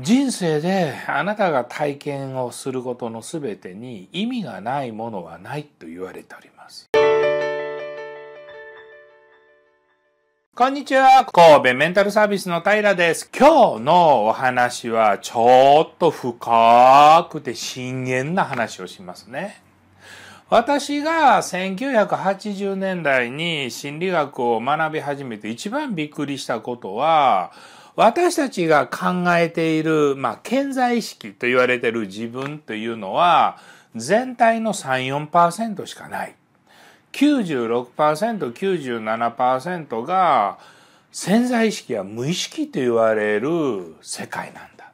人生であなたが体験をすることの全てに意味がないものはないと言われております。こんにちは。神戸メンタルサービスの平です。今日のお話はちょっと深くて深遠な話をしますね。私が1980年代に心理学を学び始めて一番びっくりしたことは、私たちが考えている、まあ、健在意識と言われている自分というのは、全体の3、4%しかない。96%、97%が潜在意識や無意識と言われる世界なんだ。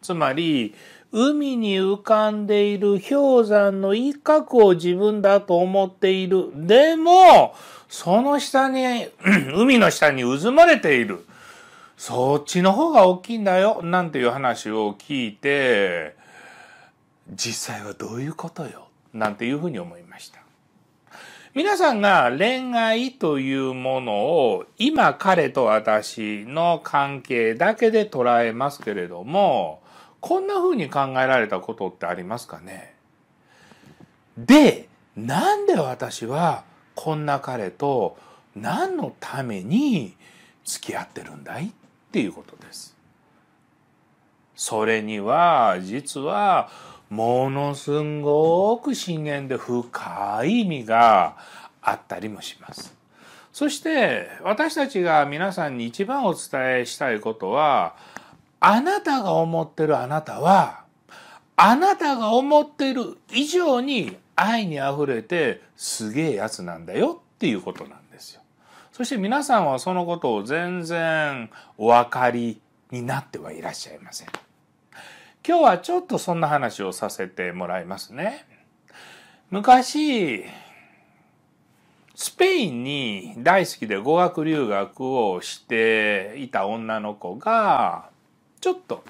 つまり、海に浮かんでいる氷山の一角を自分だと思っている。でも、その下に、海の下に渦ずまれている。そっちの方が大きいんだよ、なんていう話を聞いて、実際はどういうことよ、なんていうふうに思いました。皆さんが恋愛というものを今彼と私の関係だけで捉えますけれども、こんなふうに考えられたことってありますかねで、なんで私はこんな彼と何のために付き合ってるんだいっっていうことです。それには実はものすごく深淵で深い意味があったりもします。そして私たちが皆さんに一番お伝えしたいことはあなたが思ってるあなたはあなたが思ってる以上に愛にあふれてすげえやつなんだよっていうことなんです。そして皆さんはそのことを全然お分かりになってはいらっしゃいません。今日はちょっとそんな話をさせてもらいますね。昔、スペインに大好きで語学留学をしていた女の子が、ちょっと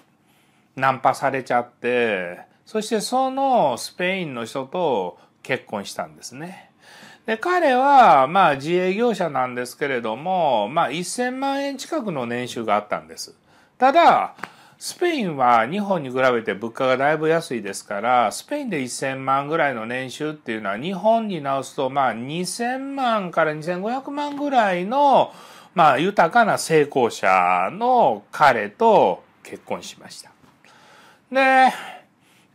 ナンパされちゃって、そしてそのスペインの人と結婚したんですね。で、彼は、まあ、自営業者なんですけれども、まあ、1000万円近くの年収があったんです。ただ、スペインは日本に比べて物価がだいぶ安いですから、スペインで1000万ぐらいの年収っていうのは、日本に直すと、まあ、2000万から2500万ぐらいの、まあ、豊かな成功者の彼と結婚しました。で、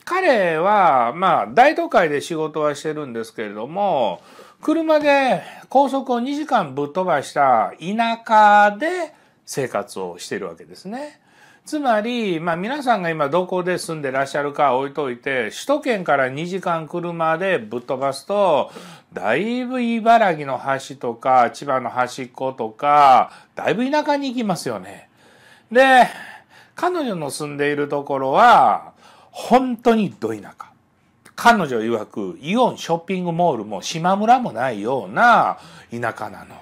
彼は、まあ、大都会で仕事はしてるんですけれども、車で高速を2時間ぶっ飛ばした田舎で生活をしているわけですね。つまり、まあ皆さんが今どこで住んでらっしゃるか置いといて、首都圏から2時間車でぶっ飛ばすと、だいぶ茨城の端とか、千葉の端っことか、だいぶ田舎に行きますよね。で、彼女の住んでいるところは、本当にど田舎。彼女曰く、イオンショッピングモールも島村もないような田舎なの。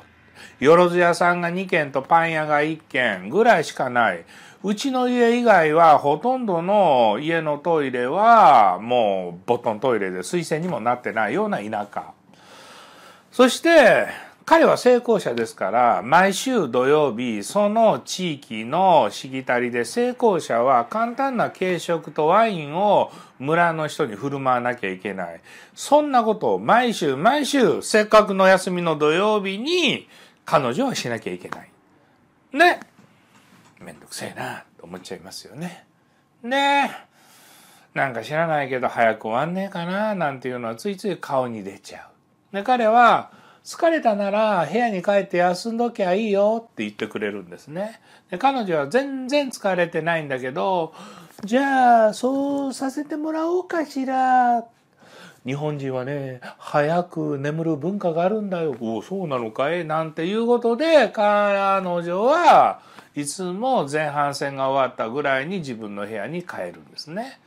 よろず屋さんが2軒とパン屋が1軒ぐらいしかない。うちの家以外はほとんどの家のトイレはもうボトントイレで水洗にもなってないような田舎。そして、彼は成功者ですから、毎週土曜日、その地域のしきたりで成功者は簡単な軽食とワインを村の人に振る舞わなきゃいけない。そんなことを毎週毎週、せっかくの休みの土曜日に彼女はしなきゃいけない。ね。めんどくせえな、と思っちゃいますよね。ねなんか知らないけど早く終わんねえかな、なんていうのはついつい顔に出ちゃう。で、彼は、疲れたなら部屋に帰って休んどきゃいいよって言ってくれるんですね。で彼女は全然疲れてないんだけど、じゃあそうさせてもらおうかしら。日本人はね、早く眠る文化があるんだよ。おそうなのかいなんていうことで、彼女はいつも前半戦が終わったぐらいに自分の部屋に帰るんですね。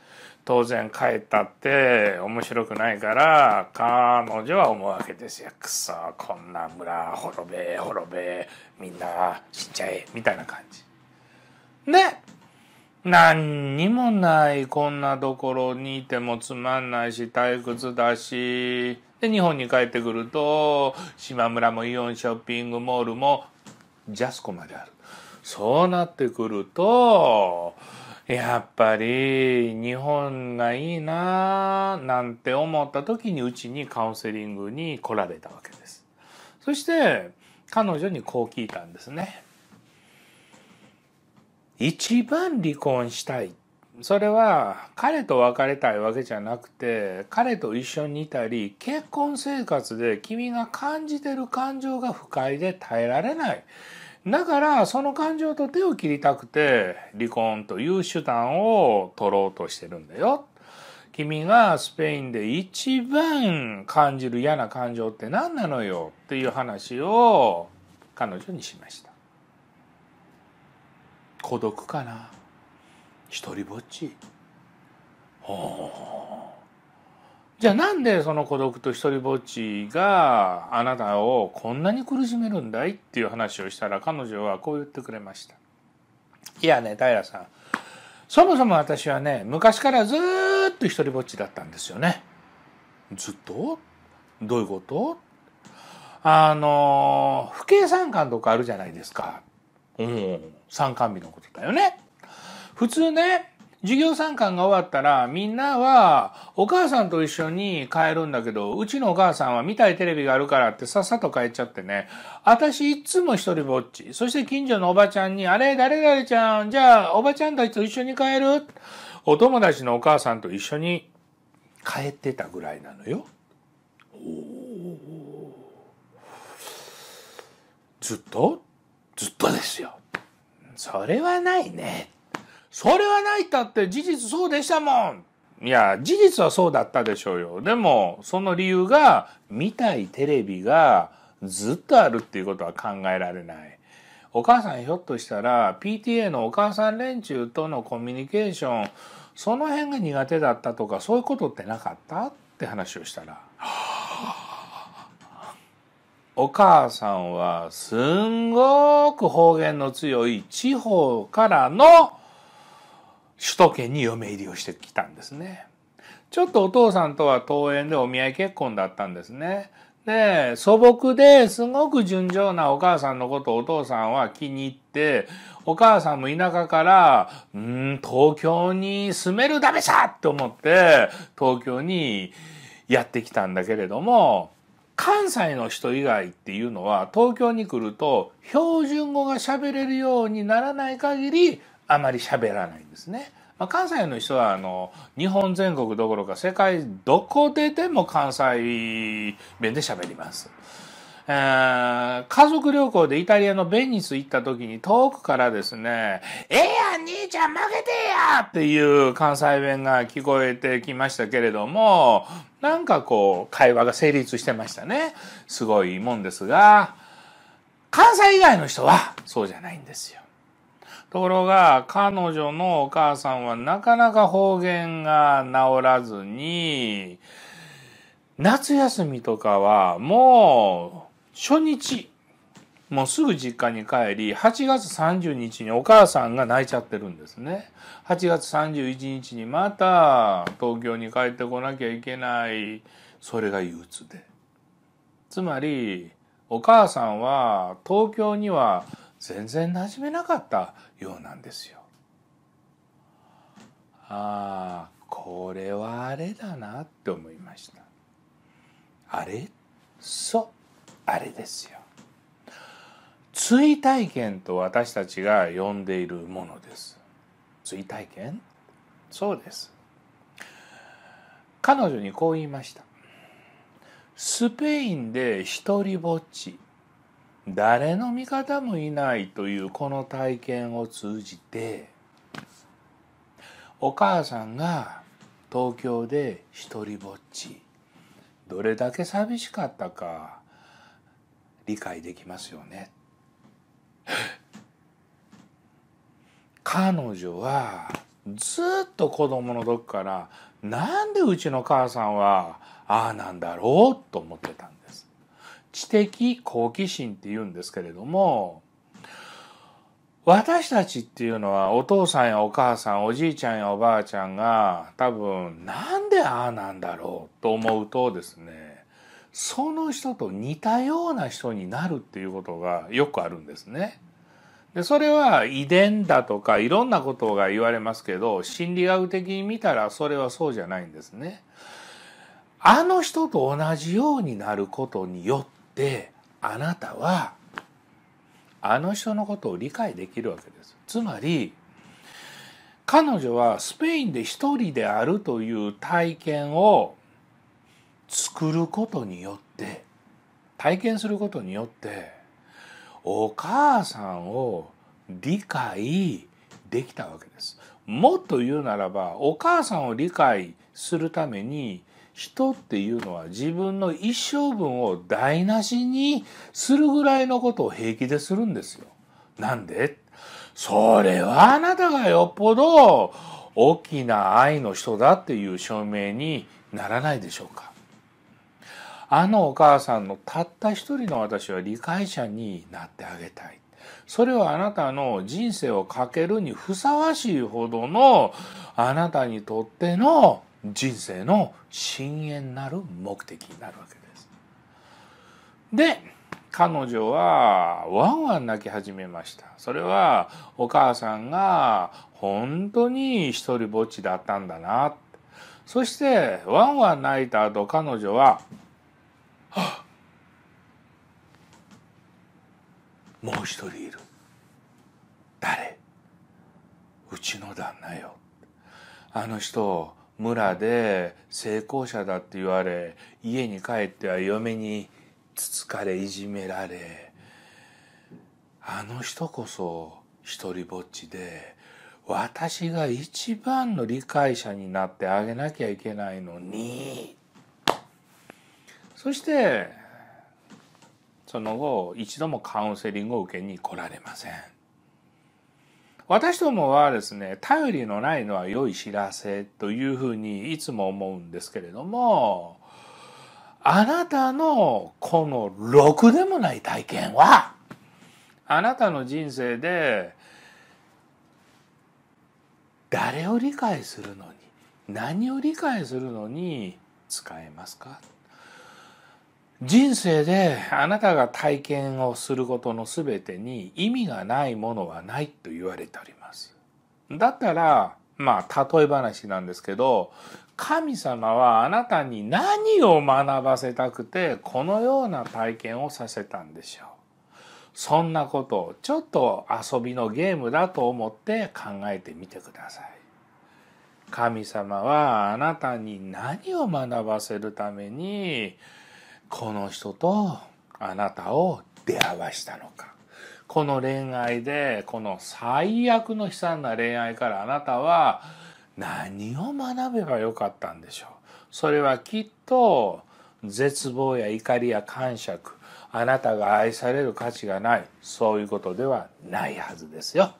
当然帰ったって面白くないから彼女は思うわけですよ。くそこんな村滅べ滅べみんな死んじゃえみたいな感じ。で何にもないこんなところにいてもつまんないし退屈だしで日本に帰ってくると島村もイオンショッピングモールもジャスコまである。そうなってくるとやっぱり日本がいいなぁなんて思った時にうちにカウンセリングに来られたわけです。そして彼女にこう聞いたんですね。一番離婚したい。それは彼と別れたいわけじゃなくて彼と一緒にいたり結婚生活で君が感じてる感情が不快で耐えられない。だからその感情と手を切りたくて離婚という手段を取ろうとしてるんだよ。君がスペインで一番感じる嫌な感情って何なのよっていう話を彼女にしました。孤独かな一人ぼっちほうじゃあなんでその孤独と一りぼっちがあなたをこんなに苦しめるんだいっていう話をしたら彼女はこう言ってくれました。いやね、平さん。そもそも私はね、昔からずっと一りぼっちだったんですよね。ずっとどういうことあの、不景参観とかあるじゃないですか。うん。参観日のことだよね。普通ね、授業参観が終わったら、みんなは、お母さんと一緒に帰るんだけど、うちのお母さんは見たいテレビがあるからってさっさと帰っちゃってね、私いつも一人ぼっち。そして近所のおばちゃんに、あれ、誰々ちゃん、じゃあ、おばちゃんたちと一緒に帰るお友達のお母さんと一緒に帰ってたぐらいなのよ。ずっとずっとですよ。それはないね。それはないったって事実そうでしたもんいや、事実はそうだったでしょうよ。でも、その理由が、見たいテレビがずっとあるっていうことは考えられない。お母さんひょっとしたら、PTA のお母さん連中とのコミュニケーション、その辺が苦手だったとか、そういうことってなかったって話をしたら、お母さんはすんごく方言の強い地方からの首都圏に嫁入りをしてきたんですね。ちょっとお父さんとは遠縁でお見合い結婚だったんですね。で、素朴ですごく純情なお母さんのことをお父さんは気に入って、お母さんも田舎から、うん、東京に住めるだべさって思って、東京にやってきたんだけれども、関西の人以外っていうのは東京に来ると標準語が喋れるようにならない限りあまり喋らないんですね。まあ、関西の人はあの日本全国どころか世界どこででも関西弁で喋ります。えー、家族旅行でイタリアのベニス行った時に遠くからですね、ええやん、兄ちゃん負けてやっていう関西弁が聞こえてきましたけれども、なんかこう、会話が成立してましたね。すごいもんですが、関西以外の人はそうじゃないんですよ。ところが、彼女のお母さんはなかなか方言が治らずに、夏休みとかはもう初日、もうすぐ実家に帰り、8月30日にお母さんが泣いちゃってるんですね。8月31日にまた東京に帰ってこなきゃいけない。それが憂鬱で。つまり、お母さんは東京には全然馴染めなかったようなんですよ。ああこれはあれだなって思いました。あれそうあれですよ。追体験と私たちが呼んでいるものです。追体験そうです。彼女にこう言いました。スペインで一りぼっち誰の味方もいないというこの体験を通じてお母さんが東京で一りぼっちどれだけ寂しかったか理解できますよね。彼女はずっと子供の時からなんでうちの母さんはああなんだろうと思ってたん知的好奇心って言うんですけれども、私たちっていうのはお父さんやお母さん、おじいちゃんやおばあちゃんが多分なんでああなんだろうと思うとですね、その人と似たような人になるっていうことがよくあるんですね。でそれは遺伝だとかいろんなことが言われますけど心理学的に見たらそれはそうじゃないんですね。あの人と同じようになることによであなたはあの人のことを理解できるわけです。つまり彼女はスペインで一人であるという体験を作ることによって体験することによってお母さんを理解できたわけです。もっと言うならばお母さんを理解するために人っていうのは自分の一生分を台無しにするぐらいのことを平気でするんですよ。なんでそれはあなたがよっぽど大きな愛の人だっていう証明にならないでしょうか。あのお母さんのたった一人の私は理解者になってあげたい。それはあなたの人生をかけるにふさわしいほどのあなたにとっての人生の深淵なる目的になるわけです。で彼女はワンワン泣き始めました。それはお母さんが本当に一人ぼっちだったんだな。そしてワンワン泣いた後彼女は「はっもう一人いる」「誰うちの旦那よ」あの人村で成功者だって言われ家に帰っては嫁につつかれいじめられあの人こそ一人ぼっちで私が一番の理解者になってあげなきゃいけないのにそしてその後一度もカウンセリングを受けに来られません。私どもはですね、頼りのないのは良い知らせというふうにいつも思うんですけれども、あなたのこのろくでもない体験は、あなたの人生で、誰を理解するのに、何を理解するのに使えますか人生であなたが体験をすることの全てに意味がないものはないと言われております。だったら、まあ、例え話なんですけど、神様はあなたに何を学ばせたくて、このような体験をさせたんでしょう。そんなことをちょっと遊びのゲームだと思って考えてみてください。神様はあなたに何を学ばせるために、この人とあなたを出会わしたのかこの恋愛でこの最悪の悲惨な恋愛からあなたは何を学べばよかったんでしょうそれはきっと絶望や怒りや感触あなたが愛される価値がないそういうことではないはずですよ。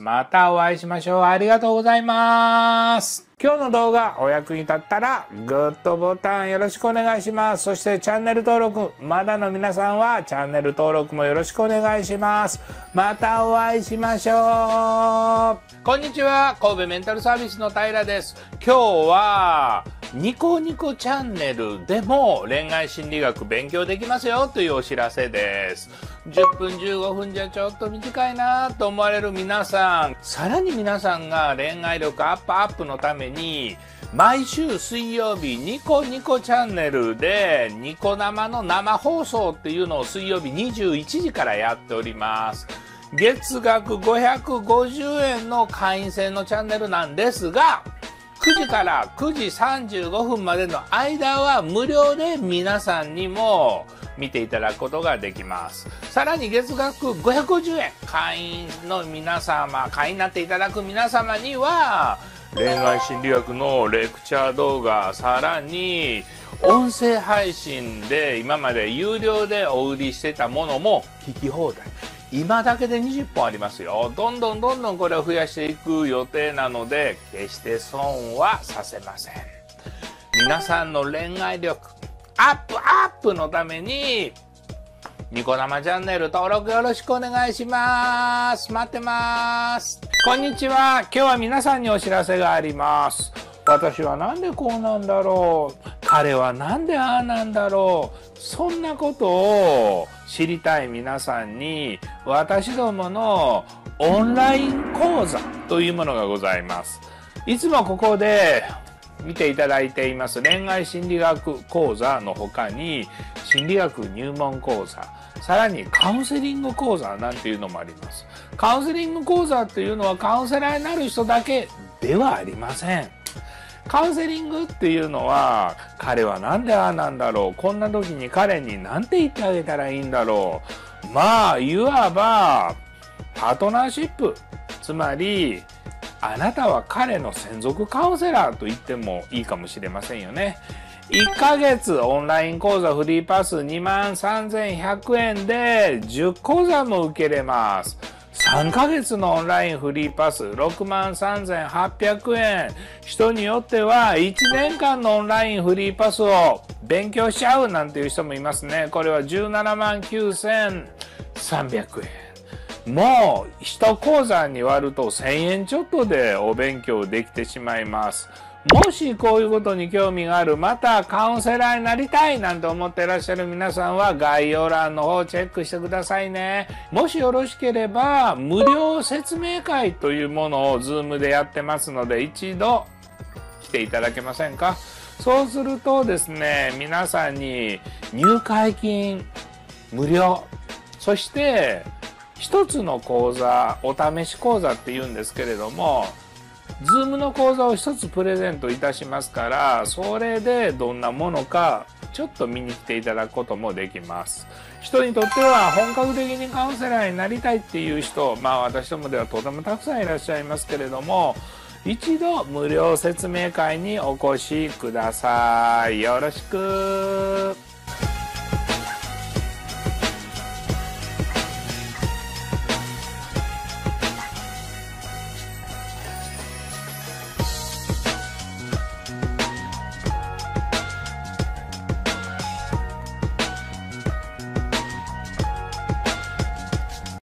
またお会いしましょう。ありがとうございます。今日の動画お役に立ったらグッドボタンよろしくお願いします。そしてチャンネル登録まだの皆さんはチャンネル登録もよろしくお願いします。またお会いしましょう。こんにちは。神戸メンタルサービスの平です。今日はニコニコチャンネルでも恋愛心理学勉強できますよというお知らせです。10分15分じゃちょっと短いなと思われる皆さん、さらに皆さんが恋愛力アップアップのために、毎週水曜日ニコニコチャンネルでニコ生の生放送っていうのを水曜日21時からやっております。月額550円の会員制のチャンネルなんですが、9時から9時35分までの間は無料で皆さんにも見ていただくことができます。さらに月額550円、会員の皆様、会員になっていただく皆様には、恋愛心理学のレクチャー動画、さらに、音声配信で今まで有料でお売りしてたものも聞き放題。今だけで20本ありますよ。どんどんどんどんこれを増やしていく予定なので、決して損はさせません。皆さんの恋愛力アップアップのために、ニコ生チャンネル登録よろしくお願いします。待ってます。こんにちは。今日は皆さんにお知らせがあります。私は何でこうなんだろう彼は何でああなんだろうそんなことを知りたい皆さんに私どものオンライン講座というものがございます。いつもここで見ていただいています恋愛心理学講座の他に心理学入門講座さらにカウンセリング講座なんていうのもありますカウンセリング講座というのはカウンセラーになる人だけではありませんカウンセリングっていうのは、彼はなんでああなんだろう、こんな時に彼に何て言ってあげたらいいんだろう。まあ、いわば、パートナーシップ。つまり、あなたは彼の専属カウンセラーと言ってもいいかもしれませんよね。1ヶ月オンライン講座フリーパス2万3100円で10講座も受けれます。3ヶ月のオンラインフリーパス6万3800円人によっては1年間のオンラインフリーパスを勉強しちゃうなんていう人もいますねこれは17万9300円もう1講座に割ると1000円ちょっとでお勉強できてしまいます。もしこういうことに興味がある、またカウンセラーになりたいなんて思ってらっしゃる皆さんは概要欄の方チェックしてくださいね。もしよろしければ、無料説明会というものをズームでやってますので、一度来ていただけませんかそうするとですね、皆さんに入会金無料、そして一つの講座、お試し講座って言うんですけれども、Zoom の講座を1つプレゼントいたしますから、それでどんなものか、ちょっと見に来ていただくこともできます。人にとっては本格的にカウンセラーになりたいっていう人、まあ私どもではとてもたくさんいらっしゃいますけれども、一度無料説明会にお越しください。よろしく。